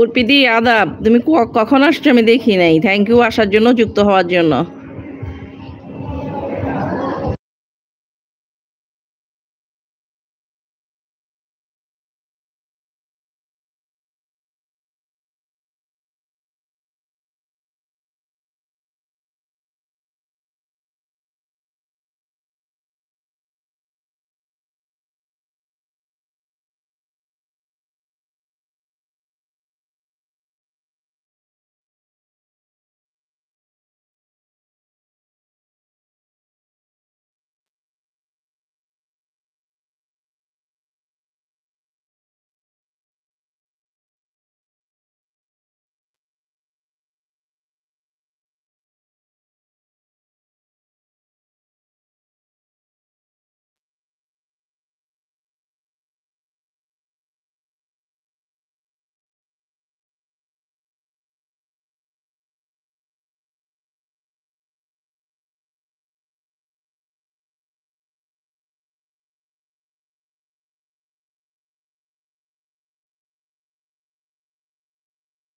অর্পিদি আদাব তুমি কখন আসছো আমি দেখি নাই থ্যাংক ইউ আসার জন্য যুক্ত হওয়ার জন্য